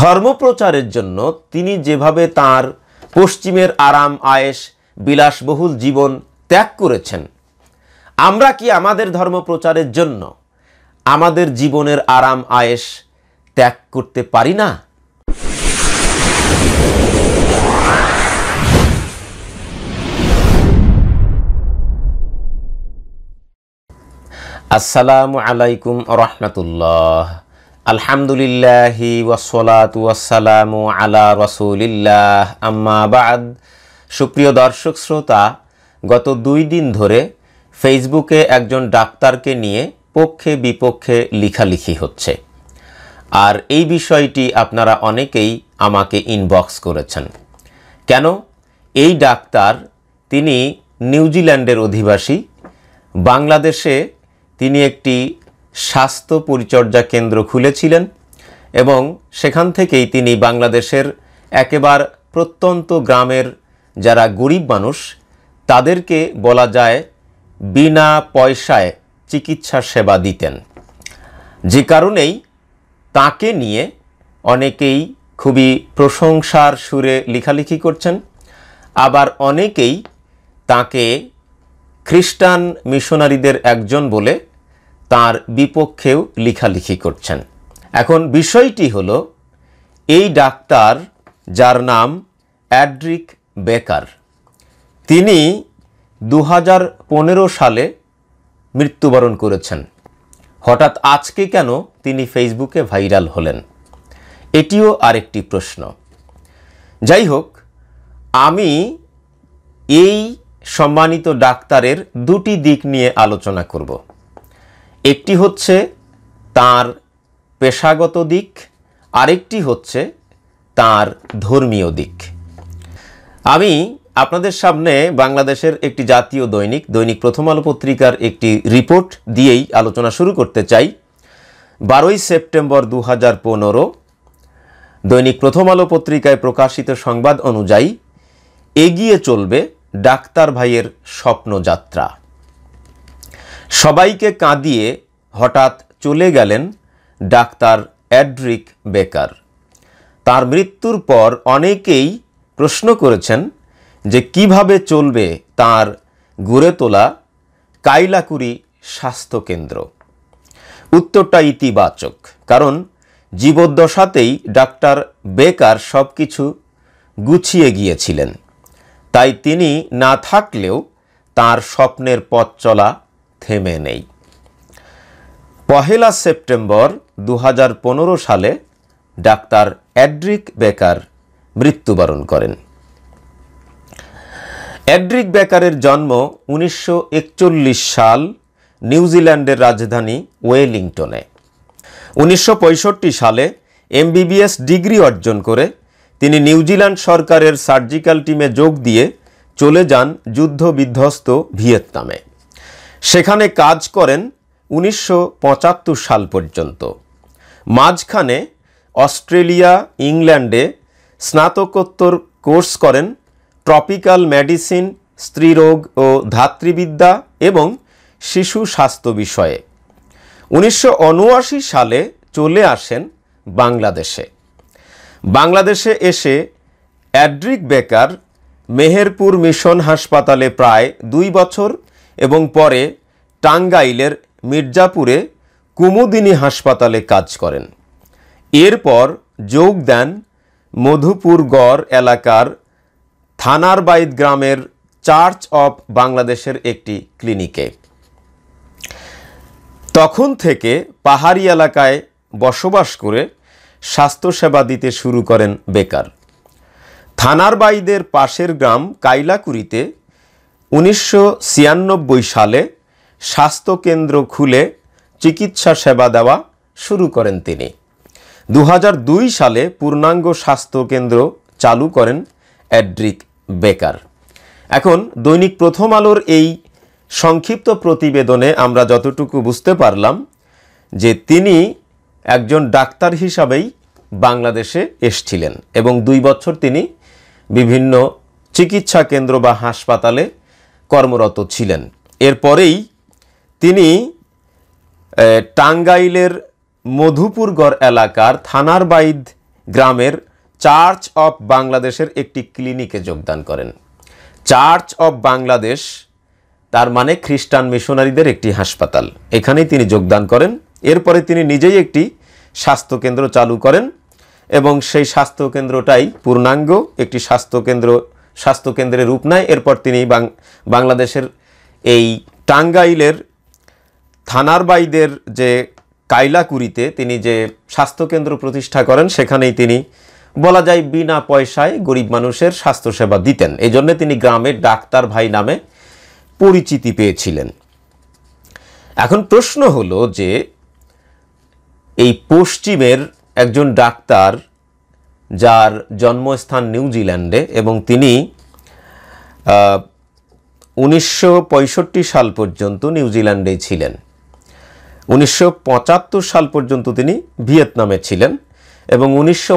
ধর্মপ্রচারের জন্য তিনি যেভাবে তার পশ্চিমের আরাম আয়েস বিলাসবহুল জীবন ত্যাগ করেছেন আমরা কি আমাদের ধর্মপ্রচারের জন্য আমাদের জীবনের আরাম আয়েস ত্যাগ করতে পারি না আসসালামু আলাইকুম রহমতুল্লাহ আলহামদুলিল্লাহি ওয়াসলাতু ওয়াসালামু আলা রসুলিল্লাহ আম্মা বাদ সুপ্রিয় দর্শক শ্রোতা গত দুই দিন ধরে ফেসবুকে একজন ডাক্তারকে নিয়ে পক্ষে বিপক্ষে লিখালিখি হচ্ছে আর এই বিষয়টি আপনারা অনেকেই আমাকে ইনবক্স করেছেন কেন এই ডাক্তার তিনি নিউজিল্যান্ডের অধিবাসী বাংলাদেশে তিনি একটি স্বাস্থ্য পরিচর্যা কেন্দ্র খুলেছিলেন এবং সেখান থেকেই তিনি বাংলাদেশের একেবার প্রত্যন্ত গ্রামের যারা গরিব মানুষ তাদেরকে বলা যায় বিনা পয়সায় চিকিৎসা সেবা দিতেন যে কারণেই তাকে নিয়ে অনেকেই খুবই প্রশংসার সুরে লেখালেখি করছেন আবার অনেকেই তাকে খ্রিস্টান মিশনারিদের একজন বলে তার বিপক্ষেও লিখালিখি করছেন এখন বিষয়টি হলো এই ডাক্তার যার নাম অ্যাড্রিক বেকার তিনি দু সালে মৃত্যুবরণ করেছেন হঠাৎ আজকে কেন তিনি ফেসবুকে ভাইরাল হলেন এটিও আরেকটি প্রশ্ন যাই হোক আমি এই সম্মানিত ডাক্তারের দুটি দিক নিয়ে আলোচনা করব একটি হচ্ছে তার পেশাগত দিক আরেকটি হচ্ছে তার ধর্মীয় দিক আমি আপনাদের সামনে বাংলাদেশের একটি জাতীয় দৈনিক দৈনিক প্রথম আলো পত্রিকার একটি রিপোর্ট দিয়েই আলোচনা শুরু করতে চাই বারোই সেপ্টেম্বর দু হাজার পনেরো দৈনিক প্রথম আলো পত্রিকায় প্রকাশিত সংবাদ অনুযায়ী এগিয়ে চলবে ডাক্তার ভাইয়ের স্বপ্নযাত্রা সবাইকে কাঁদিয়ে হঠাৎ চলে গেলেন ডাক্তার অ্যাড্রিক বেকার তার মৃত্যুর পর অনেকেই প্রশ্ন করেছেন যে কিভাবে চলবে তার গড়ে তোলা কাইলাকুরি স্বাস্থ্যকেন্দ্র উত্তরটা ইতিবাচক কারণ জীবদ্দশাতেই ডাক্তার বেকার সব কিছু গুছিয়ে গিয়েছিলেন তাই তিনি না থাকলেও তার স্বপ্নের পথ চলা থেমে নেই পহেলা সেপ্টেম্বর দু সালে ডাক্তার অ্যাড্রিক বেকার মৃত্যুবরণ করেন অ্যাড্রিক বেকারের জন্ম উনিশশো সাল নিউজিল্যান্ডের রাজধানী ওয়েলিংটনে উনিশশো সালে এমবিবিএস ডিগ্রি অর্জন করে তিনি নিউজিল্যান্ড সরকারের সার্জিক্যাল টিমে যোগ দিয়ে চলে যান যুদ্ধবিধ্বস্ত ভিয়েতনামে সেখানে কাজ করেন উনিশশো সাল পর্যন্ত মাঝখানে অস্ট্রেলিয়া ইংল্যান্ডে স্নাতকোত্তর কোর্স করেন ট্রপিক্যাল মেডিসিন স্ত্রীরোগ ও ধাত্রীবিদ্যা এবং শিশু স্বাস্থ্য বিষয়ে উনিশশো সালে চলে আসেন বাংলাদেশে বাংলাদেশে এসে অ্যাড্রিক বেকার মেহেরপুর মিশন হাসপাতালে প্রায় দুই বছর এবং পরে টাঙ্গাইলের মির্জাপুরে কুমুদিনী হাসপাতালে কাজ করেন এরপর যোগ দেন মধুপুরগড় এলাকার থানারবাইদ গ্রামের চার্চ অফ বাংলাদেশের একটি ক্লিনিকে তখন থেকে পাহাড়ি এলাকায় বসবাস করে স্বাস্থ্যসেবা দিতে শুরু করেন বেকার থানারবাইদের পাশের গ্রাম কাইলাকুড়িতে উনিশশো সালে স্বাস্থ্যকেন্দ্র খুলে চিকিৎসা সেবা দেওয়া শুরু করেন তিনি দু সালে পূর্ণাঙ্গ স্বাস্থ্যকেন্দ্র চালু করেন অ্যাড্রিক বেকার এখন দৈনিক প্রথম আলোর এই সংক্ষিপ্ত প্রতিবেদনে আমরা যতটুকু বুঝতে পারলাম যে তিনি একজন ডাক্তার হিসাবেই বাংলাদেশে এসছিলেন এবং দুই বছর তিনি বিভিন্ন চিকিৎসা কেন্দ্র বা হাসপাতালে কর্মরত ছিলেন এরপরেই তিনি টাঙ্গাইলের মধুপুরগড় এলাকার থানারবাইদ গ্রামের চার্চ অব বাংলাদেশের একটি ক্লিনিকে যোগদান করেন চার্চ অব বাংলাদেশ তার মানে খ্রিস্টান মিশনারিদের একটি হাসপাতাল এখানেই তিনি যোগদান করেন এরপরে তিনি নিজেই একটি স্বাস্থ্যকেন্দ্র চালু করেন এবং সেই স্বাস্থ্যকেন্দ্রটাই পূর্ণাঙ্গ একটি স্বাস্থ্যকেন্দ্র স্বাস্থ্যকেন্দ্রে রূপ নেয় এরপর তিনি বাংলাদেশের এই টাঙ্গাইলের থানারবাইদের যে কাইলাকুড়িতে তিনি যে স্বাস্থ্যকেন্দ্র প্রতিষ্ঠা করেন সেখানেই তিনি বলা যায় বিনা পয়সায় গরিব মানুষের স্বাস্থ্যসেবা দিতেন এই জন্যে তিনি গ্রামের ডাক্তার ভাই নামে পরিচিতি পেয়েছিলেন এখন প্রশ্ন হলো যে এই পশ্চিমের একজন ডাক্তার যার জন্মস্থান নিউজিল্যান্ডে এবং তিনি উনিশশো সাল পর্যন্ত নিউজিল্যান্ডে ছিলেন উনিশশো সাল পর্যন্ত তিনি ভিয়েতনামে ছিলেন এবং উনিশশো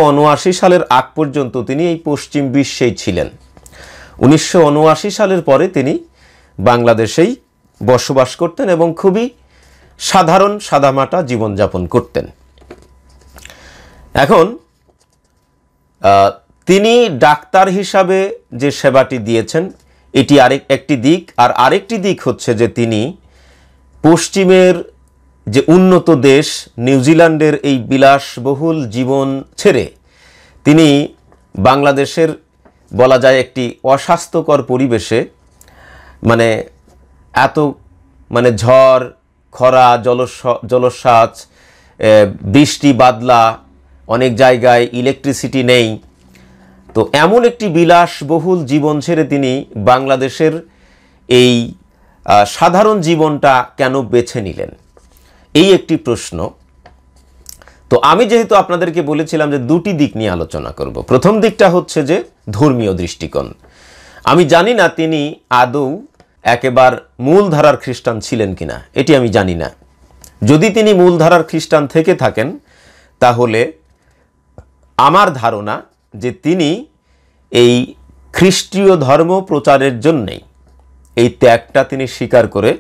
সালের আগ পর্যন্ত তিনি এই পশ্চিম বিশ্বেই ছিলেন উনিশশো সালের পরে তিনি বাংলাদেশেই বসবাস করতেন এবং খুবই সাধারণ সাদামাটা জীবনযাপন করতেন এখন তিনি ডাক্তার হিসাবে যে সেবাটি দিয়েছেন এটি আরেক একটি দিক আর আরেকটি দিক হচ্ছে যে তিনি পশ্চিমের যে উন্নত দেশ নিউজিল্যান্ডের এই বিলাসবহুল জীবন ছেড়ে তিনি বাংলাদেশের বলা যায় একটি অস্বাস্থ্যকর পরিবেশে মানে এত মানে ঝড় খরা জলস জলসাচ বৃষ্টি বাদলা অনেক জায়গায় ইলেকট্রিসিটি নেই তো এমন একটি বিলাসবহুল জীবন ছেড়ে তিনি বাংলাদেশের এই সাধারণ জীবনটা কেন বেছে নিলেন এই একটি প্রশ্ন তো আমি যেহেতু আপনাদেরকে বলেছিলাম যে দুটি দিক নিয়ে আলোচনা করব প্রথম দিকটা হচ্ছে যে ধর্মীয় দৃষ্টিকোণ আমি জানি না তিনি আদৌ একেবার মূলধারার খ্রিস্টান ছিলেন কিনা এটি আমি জানি না যদি তিনি মূলধারার খ্রিস্টান থেকে থাকেন তাহলে আমার ধারণা যে তিনি এই খ্রিস্টীয় ধর্ম প্রচারের জন্যেই এই ত্যাগটা তিনি স্বীকার করে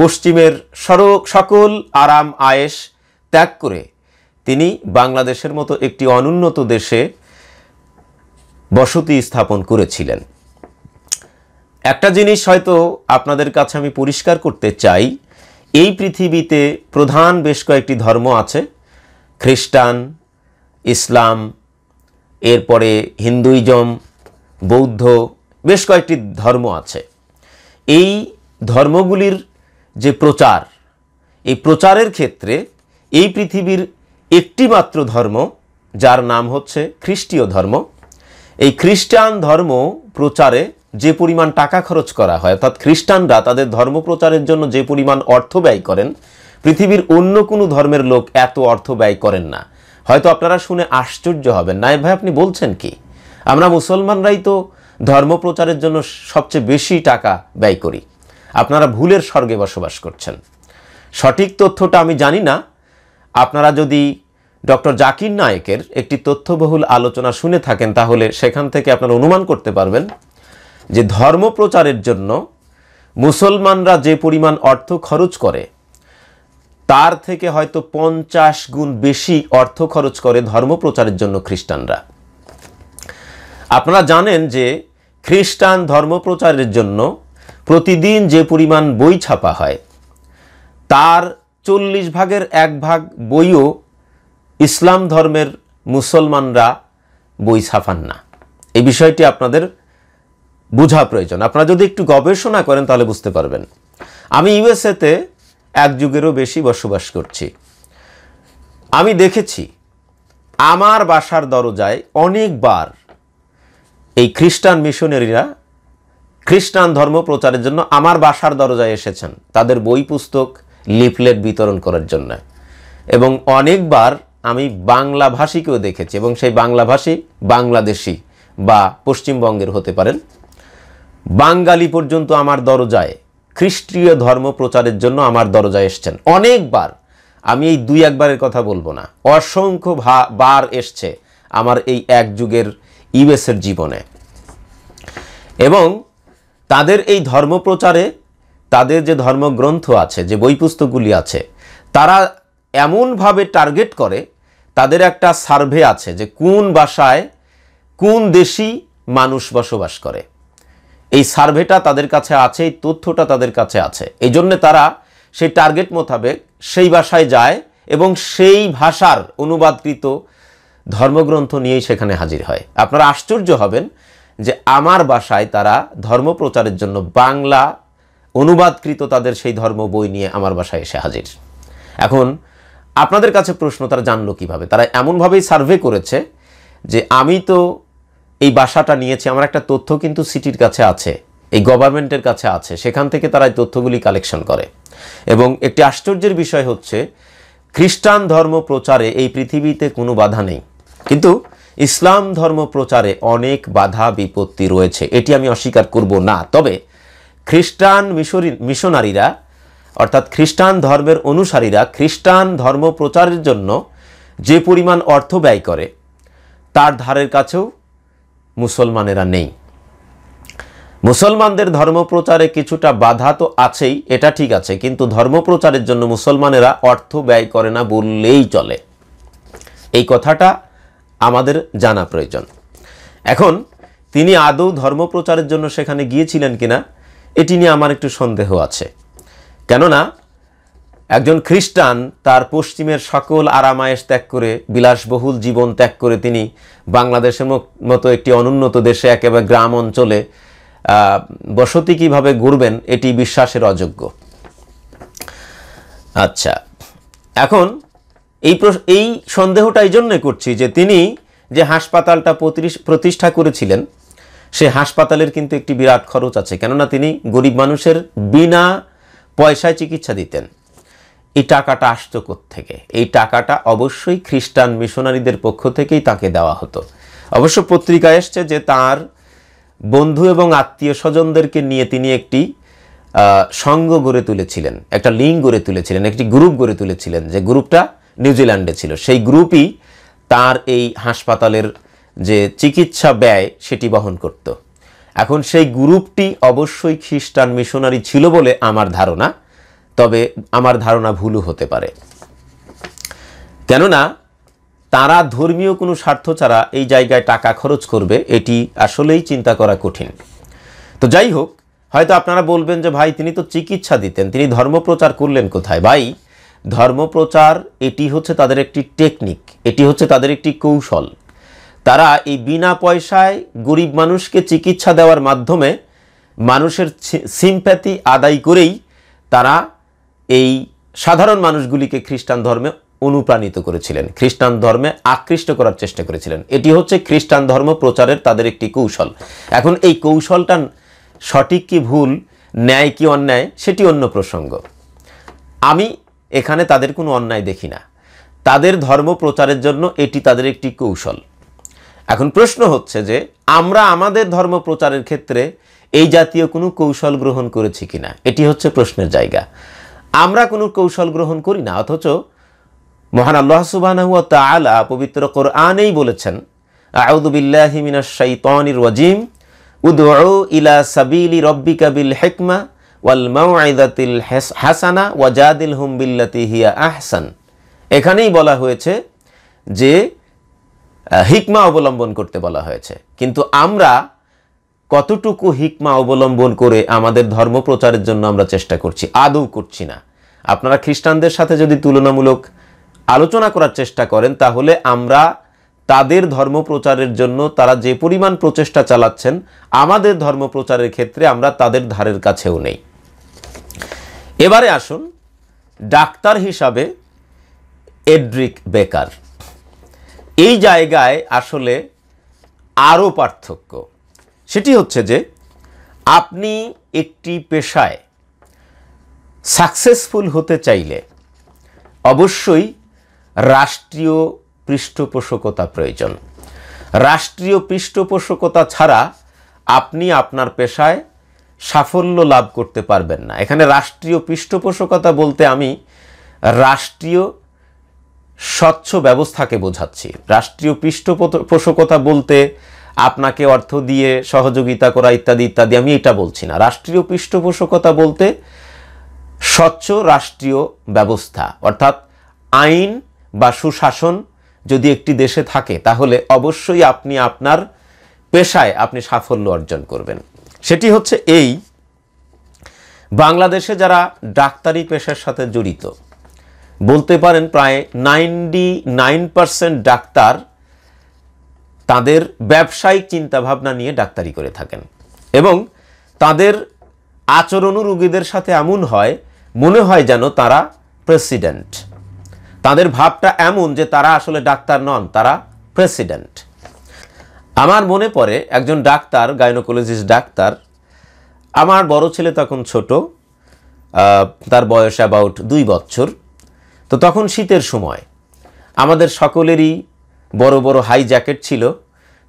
পশ্চিমের সড়ক সকল আরাম আয়েস ত্যাগ করে তিনি বাংলাদেশের মতো একটি অনুন্নত দেশে বসতি স্থাপন করেছিলেন একটা জিনিস হয়তো আপনাদের কাছে আমি পরিষ্কার করতে চাই এই পৃথিবীতে প্রধান বেশ কয়েকটি ধর্ম আছে খ্রিস্টান ইসলাম এরপরে হিন্দুইজম বৌদ্ধ বেশ কয়েকটি ধর্ম আছে এই ধর্মগুলির যে প্রচার এই প্রচারের ক্ষেত্রে এই পৃথিবীর একটি মাত্র ধর্ম যার নাম হচ্ছে খ্রিস্টীয় ধর্ম এই খ্রিস্টান ধর্ম প্রচারে যে পরিমাণ টাকা খরচ করা হয় অর্থাৎ খ্রিস্টানরা তাদের ধর্ম প্রচারের জন্য যে পরিমাণ অর্থ ব্যয় করেন পৃথিবীর অন্য কোনো ধর্মের লোক এত অর্থ ব্যয় করেন না হয়তো আপনারা শুনে আশ্চর্য হবেন নায়েব ভাই আপনি বলছেন কি আমরা মুসলমানরাই তো ধর্ম প্রচারের জন্য সবচেয়ে বেশি টাকা ব্যয় করি আপনারা ভুলের স্বর্গে বসবাস করছেন সঠিক তথ্যটা আমি জানি না আপনারা যদি ডক্টর জাকির নায়েকের একটি তথ্যবহুল আলোচনা শুনে থাকেন তাহলে সেখান থেকে আপনারা অনুমান করতে পারবেন যে ধর্ম প্রচারের জন্য মুসলমানরা যে পরিমাণ অর্থ খরচ করে তার থেকে হয়তো পঞ্চাশ গুণ বেশি অর্থ খরচ করে ধর্ম প্রচারের জন্য খ্রিস্টানরা আপনারা জানেন যে খ্রিস্টান ধর্ম প্রচারের জন্য প্রতিদিন যে পরিমাণ বই ছাপা হয় তার চল্লিশ ভাগের এক ভাগ বইও ইসলাম ধর্মের মুসলমানরা বই ছাপান না এই বিষয়টি আপনাদের বোঝা প্রয়োজন আপনারা যদি একটু গবেষণা করেন তাহলে বুঝতে পারবেন আমি ইউএসএতে এক যুগেরও বেশি বসবাস করছি আমি দেখেছি আমার বাসার দরজায় অনেকবার এই খ্রিস্টান মিশনারিরা খ্রিস্টান ধর্ম প্রচারের জন্য আমার বাসার দরজায় এসেছেন তাদের বই পুস্তক লিফলেট বিতরণ করার জন্য এবং অনেকবার আমি বাংলাভাষীকেও দেখেছি এবং সেই বাংলাভাষী বাংলাদেশি বা পশ্চিমবঙ্গের হতে পারেন বাঙালি পর্যন্ত আমার দরজায় খ্রিস্টীয় ধর্ম প্রচারের জন্য আমার দরজায় এসছেন অনেকবার আমি এই দুই একবারের কথা বলবো না অসংখ্য বার এসছে আমার এই এক যুগের ইউএসের জীবনে এবং তাদের এই ধর্ম প্রচারে তাদের যে ধর্মগ্রন্থ আছে যে বই পুস্তকগুলি আছে তারা এমনভাবে টার্গেট করে তাদের একটা সার্ভে আছে যে কোন বাসায় কোন দেশি মানুষ বসবাস করে এই সার্ভেটা তাদের কাছে আছে এই তথ্যটা তাদের কাছে আছে এই জন্যে তারা সেই টার্গেট মোতাবেক সেই ভাষায় যায় এবং সেই ভাষার অনুবাদকৃত ধর্মগ্রন্থ নিয়েই সেখানে হাজির হয় আপনারা আশ্চর্য হবেন যে আমার বাসায় তারা ধর্ম প্রচারের জন্য বাংলা অনুবাদকৃত তাদের সেই ধর্ম বই নিয়ে আমার বাসায় এসে হাজির এখন আপনাদের কাছে প্রশ্ন তারা জানলো কিভাবে তারা এমনভাবেই সার্ভে করেছে যে আমি তো এই বাসাটা নিয়েছে আমার একটা তথ্য কিন্তু সিটির কাছে আছে এই গভর্নমেন্টের কাছে আছে সেখান থেকে তারা এই তথ্যগুলি কালেকশন করে এবং একটি আশ্চর্যের বিষয় হচ্ছে খ্রিস্টান ধর্ম প্রচারে এই পৃথিবীতে কোনো বাধা নেই কিন্তু ইসলাম ধর্ম প্রচারে অনেক বাধা বিপত্তি রয়েছে এটি আমি অস্বীকার করব না তবে খ্রিস্টান মিশরি মিশনারিরা অর্থাৎ খ্রিস্টান ধর্মের অনুসারীরা খ্রিস্টান ধর্ম প্রচারের জন্য যে পরিমাণ অর্থ ব্যয় করে তার ধারের কাছেও মুসলমানেরা নেই মুসলমানদের ধর্মপ্রচারে কিছুটা বাধা তো আছেই এটা ঠিক আছে কিন্তু ধর্মপ্রচারের জন্য মুসলমানেরা অর্থ ব্যয় করে না বললেই চলে এই কথাটা আমাদের জানা প্রয়োজন এখন তিনি আদৌ ধর্মপ্রচারের জন্য সেখানে গিয়েছিলেন কিনা এটি নিয়ে আমার একটু সন্দেহ আছে কেননা একজন খ্রিস্টান তার পশ্চিমের সকল আরামায়েশ ত্যাগ করে বিলাসবহুল জীবন ত্যাগ করে তিনি বাংলাদেশের মতো একটি অনুন্নত দেশে একেবারে গ্রাম অঞ্চলে বসতি কীভাবে ঘুরবেন এটি বিশ্বাসের অযোগ্য আচ্ছা এখন এই এই সন্দেহটা এই জন্যে করছি যে তিনি যে হাসপাতালটা প্রতিষ্ঠা করেছিলেন সে হাসপাতালের কিন্তু একটি বিরাট খরচ আছে কেননা তিনি গরিব মানুষের বিনা পয়সায় চিকিৎসা দিতেন এই টাকাটা আসতো থেকে এই টাকাটা অবশ্যই খ্রিস্টান মিশনারিদের পক্ষ থেকেই তাকে দেওয়া হতো অবশ্য পত্রিকা এসছে যে তার বন্ধু এবং আত্মীয় স্বজনদেরকে নিয়ে তিনি একটি সঙ্গ গড়ে তুলেছিলেন একটা লিঙ্ক গড়ে তুলেছিলেন একটি গ্রুপ গড়ে তুলেছিলেন যে গ্রুপটা নিউজিল্যান্ডে ছিল সেই গ্রুপই তার এই হাসপাতালের যে চিকিৎসা ব্যয় সেটি বহন করত এখন সেই গ্রুপটি অবশ্যই খ্রিস্টান মিশনারি ছিল বলে আমার ধারণা তবে আমার ধারণা ভুলও হতে পারে কেননা তারা ধর্মীয় কোনো স্বার্থ ছাড়া এই জায়গায় টাকা খরচ করবে এটি আসলেই চিন্তা করা কঠিন তো যাই হোক হয়তো আপনারা বলবেন যে ভাই তিনি তো চিকিৎসা দিতেন তিনি ধর্মপ্রচার করলেন কোথায় ভাই ধর্মপ্রচার এটি হচ্ছে তাদের একটি টেকনিক এটি হচ্ছে তাদের একটি কৌশল তারা এই বিনা পয়সায় গরিব মানুষকে চিকিৎসা দেওয়ার মাধ্যমে মানুষের সিম্প্যাথি আদায় করেই তারা এই সাধারণ মানুষগুলিকে খ্রিস্টান ধর্মে অনুপ্রাণিত করেছিলেন খ্রিস্টান ধর্মে আকৃষ্ট করার চেষ্টা করেছিলেন এটি হচ্ছে খ্রিস্টান ধর্ম প্রচারের তাদের একটি কৌশল এখন এই কৌশলটা সঠিক কি ভুল ন্যায় কি অন্যায় সেটি অন্য প্রসঙ্গ আমি এখানে তাদের কোনো অন্যায় দেখি না তাদের ধর্ম প্রচারের জন্য এটি তাদের একটি কৌশল এখন প্রশ্ন হচ্ছে যে আমরা আমাদের ধর্ম প্রচারের ক্ষেত্রে এই জাতীয় কোনো কৌশল গ্রহণ করেছি কিনা এটি হচ্ছে প্রশ্নের জায়গা আমরা কোনো কৌশল গ্রহণ করি না অথচ মহান আল্লাহ সুবাহ আলা পবিত্র কোরআনেই বলেছেন আউদুবিল্লাহিমিনা শৈতনির ওয়াজিম উদ্উ ইলা সাবিলি রব্বিকা বিল হেকমা ওয়াল মাউআইদাতিল হাসানা ওয়াজাদিল হুম বিল্লাতি হিয়া আহসান এখানেই বলা হয়েছে যে হিকমা অবলম্বন করতে বলা হয়েছে কিন্তু আমরা কতটুকু হিকমা অবলম্বন করে আমাদের ধর্ম প্রচারের জন্য আমরা চেষ্টা করছি আদৌ করছি না আপনারা খ্রিস্টানদের সাথে যদি তুলনামূলক আলোচনা করার চেষ্টা করেন তাহলে আমরা তাদের ধর্ম প্রচারের জন্য তারা যে পরিমাণ প্রচেষ্টা চালাচ্ছেন আমাদের ধর্ম প্রচারের ক্ষেত্রে আমরা তাদের ধারের কাছেও নেই এবারে আসুন ডাক্তার হিসাবে এড্রিক বেকার এই জায়গায় আসলে আরও পার্থক্য সেটি হচ্ছে যে আপনি একটি পেশায় সাকসেসফুল হতে চাইলে অবশ্যই রাষ্ট্রীয় পৃষ্ঠপোষকতা প্রয়োজন রাষ্ট্রীয় পৃষ্ঠপোষকতা ছাড়া আপনি আপনার পেশায় সাফল্য লাভ করতে পারবেন না এখানে রাষ্ট্রীয় পৃষ্ঠপোষকতা বলতে আমি রাষ্ট্রীয় স্বচ্ছ ব্যবস্থাকে বোঝাচ্ছি রাষ্ট্রীয় পৃষ্ঠপোষকতা বলতে আপনাকে অর্থ দিয়ে সহযোগিতা করা ইত্যাদি ইত্যাদি আমি এটা বলছি না রাষ্ট্রীয় পৃষ্ঠপোষকতা বলতে স্বচ্ছ রাষ্ট্রীয় ব্যবস্থা অর্থাৎ আইন বা সুশাসন যদি একটি দেশে থাকে তাহলে অবশ্যই আপনি আপনার পেশায় আপনি সাফল্য অর্জন করবেন সেটি হচ্ছে এই বাংলাদেশে যারা ডাক্তারি পেশার সাথে জড়িত বলতে পারেন প্রায় নাইনটি নাইন পার্সেন্ট ডাক্তার তাদের ব্যবসায়িক চিন্তাভাবনা নিয়ে ডাক্তারি করে থাকেন এবং তাদের আচরণও রুগীদের সাথে এমন হয় মনে হয় যেন তারা প্রেসিডেন্ট তাদের ভাবটা এমন যে তারা আসলে ডাক্তার নন তারা প্রেসিডেন্ট আমার মনে পড়ে একজন ডাক্তার গাইনোকোলজিস্ট ডাক্তার আমার বড় ছেলে তখন ছোট তার বয়স অ্যাবাউট দুই বছর তো তখন শীতের সময় আমাদের সকলেরই বড় বড় হাই জ্যাকেট ছিল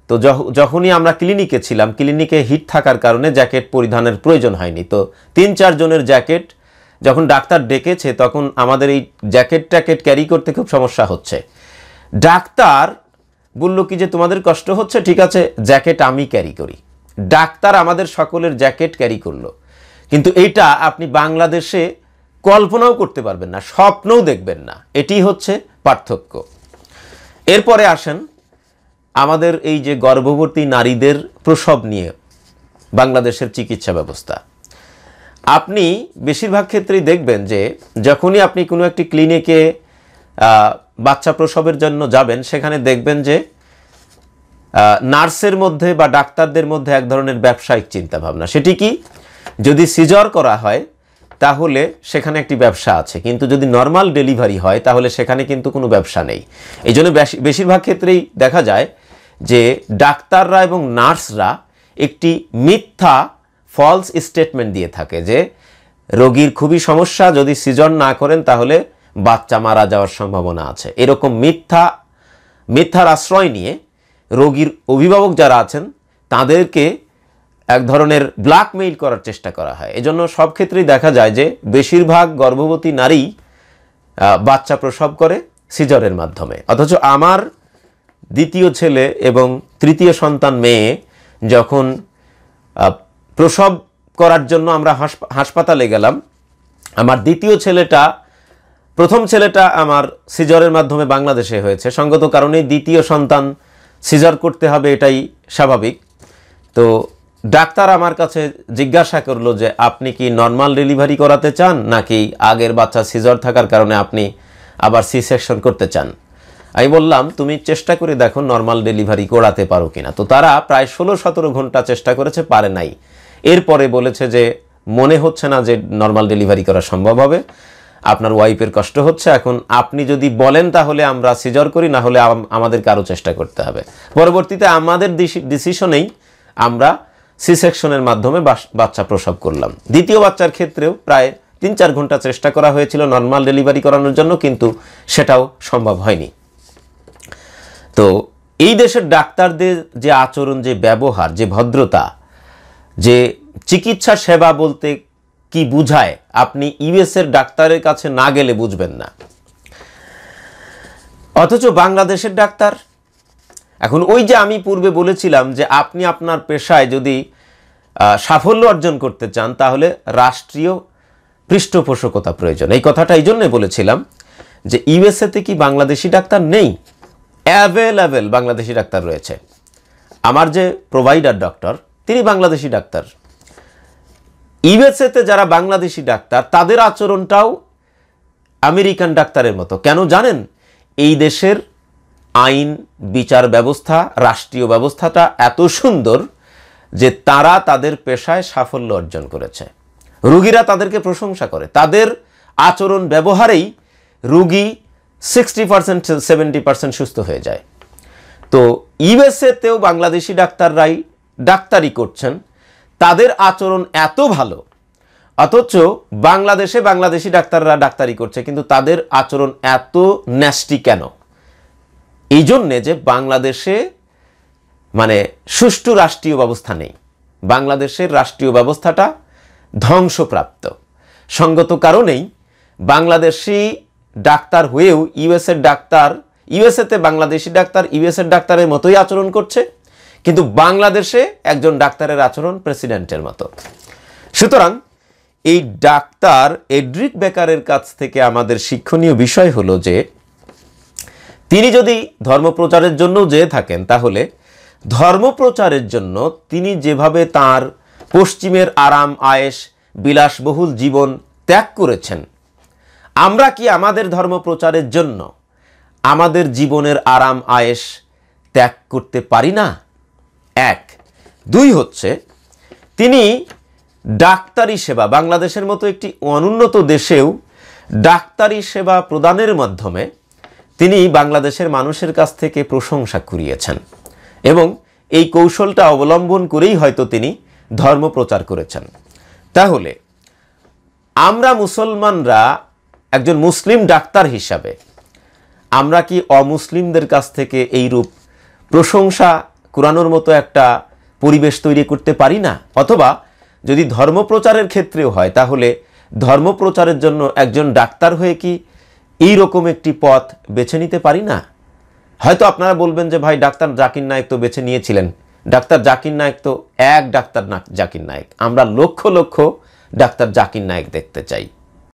তো যখনই আমরা ক্লিনিকে ছিলাম ক্লিনিকে হিট থাকার কারণে জ্যাকেট পরিধানের প্রয়োজন হয়নি তো তিন চারজনের জ্যাকেট যখন ডাক্তার ডেকেছে তখন আমাদের এই জ্যাকেট ট্যাকেট ক্যারি করতে খুব সমস্যা হচ্ছে ডাক্তার বলল কি যে তোমাদের কষ্ট হচ্ছে ঠিক আছে জ্যাকেট আমি ক্যারি করি ডাক্তার আমাদের সকলের জ্যাকেট ক্যারি করলো কিন্তু এটা আপনি বাংলাদেশে কল্পনাও করতে পারবেন না স্বপ্নও দেখবেন না এটি হচ্ছে পার্থক্য এরপরে আসেন আমাদের এই যে গর্ভবতী নারীদের প্রসব নিয়ে বাংলাদেশের চিকিৎসা ব্যবস্থা আপনি বেশিরভাগ ক্ষেত্রেই দেখবেন যে যখনই আপনি কোনো একটি ক্লিনিকে বাচ্চা প্রসবের জন্য যাবেন সেখানে দেখবেন যে নার্সের মধ্যে বা ডাক্তারদের মধ্যে এক ধরনের ব্যবসায়িক চিন্তাভাবনা সেটি কি যদি সিজর করা হয় তাহলে সেখানে একটি ব্যবসা আছে কিন্তু যদি নর্মাল ডেলিভারি হয় তাহলে সেখানে কিন্তু কোনো ব্যবসা নেই এই জন্য বেশিরভাগ ক্ষেত্রেই দেখা যায় যে ডাক্তাররা এবং নার্সরা একটি মিথ্যা ফলস স্টেটমেন্ট দিয়ে থাকে যে রোগীর খুবই সমস্যা যদি সৃজন না করেন তাহলে বাচ্চা মারা যাওয়ার সম্ভাবনা আছে এরকম মিথ্যা মিথ্যার আশ্রয় নিয়ে রোগীর অভিভাবক যারা আছেন তাদেরকে এক ধরনের ব্ল্যাকমেইল করার চেষ্টা করা হয় এজন্য সব ক্ষেত্রেই দেখা যায় যে বেশিরভাগ গর্ভবতী নারী বাচ্চা প্রসব করে সিজারের মাধ্যমে অথচ আমার দ্বিতীয় ছেলে এবং তৃতীয় সন্তান মেয়ে যখন প্রসব করার জন্য আমরা হাসপাতালে গেলাম আমার দ্বিতীয় ছেলেটা প্রথম ছেলেটা আমার সিজারের মাধ্যমে বাংলাদেশে হয়েছে সঙ্গত কারণে দ্বিতীয় সন্তান সিজার করতে হবে এটাই স্বাভাবিক তো ডাক্তার আমার কাছে জিজ্ঞাসা করলো যে আপনি কি নর্মাল ডেলিভারি করাতে চান নাকি আগের বাচ্চা সিজার থাকার কারণে আপনি আবার সি সেকশন করতে চান আমি বললাম তুমি চেষ্টা করে দেখো নর্মাল ডেলিভারি করাতে পারো কিনা তো তারা প্রায় ষোলো সতেরো ঘন্টা চেষ্টা করেছে পারে নাই এরপরে বলেছে যে মনে হচ্ছে না যে নর্মাল ডেলিভারি করা সম্ভব হবে আপনার ওয়াইফের কষ্ট হচ্ছে এখন আপনি যদি বলেন তাহলে আমরা সিজার করি না হলে আমাদেরকে আরও চেষ্টা করতে হবে পরবর্তীতে আমাদের ডিসিশনেই আমরা সি সেকশনের মাধ্যমে বাচ্চা প্রসব করলাম দ্বিতীয় বাচ্চার ক্ষেত্রেও প্রায় তিন চার ঘন্টা চেষ্টা করা হয়েছিল নর্মাল ডেলিভারি করানোর জন্য কিন্তু সেটাও সম্ভব হয়নি তো এই দেশের ডাক্তারদের যে আচরণ যে ব্যবহার যে ভদ্রতা যে চিকিৎসা সেবা বলতে কি বুঝায় আপনি ইউএসের ডাক্তারের কাছে না গেলে বুঝবেন না অথচ বাংলাদেশের ডাক্তার এখন ওই যে আমি পূর্বে বলেছিলাম যে আপনি আপনার পেশায় যদি সাফল্য অর্জন করতে চান তাহলে রাষ্ট্রীয় পৃষ্ঠপোষকতা প্রয়োজন এই কথাটা এই জন্যে বলেছিলাম যে ইউএসএতে কি বাংলাদেশি ডাক্তার নেই অ্যাভেলেবেল বাংলাদেশি ডাক্তার রয়েছে আমার যে প্রোভাইডার ডক্টর তিনি বাংলাদেশি ডাক্তার ইউএসএতে যারা বাংলাদেশি ডাক্তার তাদের আচরণটাও আমেরিকান ডাক্তারের মতো কেন জানেন এই দেশের আইন বিচার ব্যবস্থা রাষ্ট্রীয় ব্যবস্থাটা এত সুন্দর যে তারা তাদের পেশায় সাফল্য অর্জন করেছে রুগীরা তাদেরকে প্রশংসা করে তাদের আচরণ ব্যবহারেই রুগী সিক্সটি পার্সেন্ট সেভেন্টি পার্সেন্ট সুস্থ হয়ে যায় তো ইউএসএতেও বাংলাদেশি ডাক্তাররাই ডাক্তারি করছেন তাদের আচরণ এত ভালো অথচ বাংলাদেশে বাংলাদেশি ডাক্তাররা ডাক্তারি করছে কিন্তু তাদের আচরণ এত ন্যাস্টি কেন এই জন্যে যে বাংলাদেশে মানে সুষ্ঠু রাষ্ট্রীয় ব্যবস্থা নেই বাংলাদেশের রাষ্ট্রীয় ব্যবস্থাটা ধ্বংসপ্রাপ্ত সঙ্গত কারণেই বাংলাদেশি ডাক্তার হয়েও ইউএসের ডাক্তার ইউএসএতে বাংলাদেশি ডাক্তার ইউএসের ডাক্তারের মতোই আচরণ করছে কিন্তু বাংলাদেশে একজন ডাক্তারের আচরণ প্রেসিডেন্টের মতো সুতরাং এই ডাক্তার এড্রিক বেকারের কাছ থেকে আমাদের শিক্ষণীয় বিষয় হলো যে তিনি যদি ধর্মপ্রচারের জন্য যেয়ে থাকেন তাহলে ধর্মপ্রচারের জন্য তিনি যেভাবে তার পশ্চিমের আরাম আয়েস বিলাসবহুল জীবন ত্যাগ করেছেন আমরা কি আমাদের ধর্মপ্রচারের জন্য আমাদের জীবনের আরাম আয়েস ত্যাগ করতে পারি না এক দুই হচ্ছে তিনি ডাক্তারি সেবা বাংলাদেশের মতো একটি অনুন্নত দেশেও ডাক্তারি সেবা প্রদানের মাধ্যমে তিনি বাংলাদেশের মানুষের কাছ থেকে প্রশংসা কুড়িয়েছেন এবং এই কৌশলটা অবলম্বন করেই হয়তো তিনি ধর্ম প্রচার করেছেন তাহলে আমরা মুসলমানরা একজন মুসলিম ডাক্তার হিসাবে আমরা কি অমুসলিমদের কাছ থেকে এই রূপ প্রশংসা কুরানোর মতো একটা পরিবেশ তৈরি করতে পারি না অথবা যদি ধর্মপ্রচারের ক্ষেত্রেও হয় তাহলে ধর্মপ্রচারের জন্য একজন ডাক্তার হয়ে কি এই রকম একটি পথ বেছে নিতে পারি না হয়তো আপনারা বলবেন যে ভাই ডাক্তার জাকির নায়ক তো বেছে নিয়েছিলেন ডাক্তার জাকির নায়ক তো এক ডাক্তার জাকির নায়ক আমরা লক্ষ লক্ষ ডাক্তার জাকির নায়ক দেখতে চাই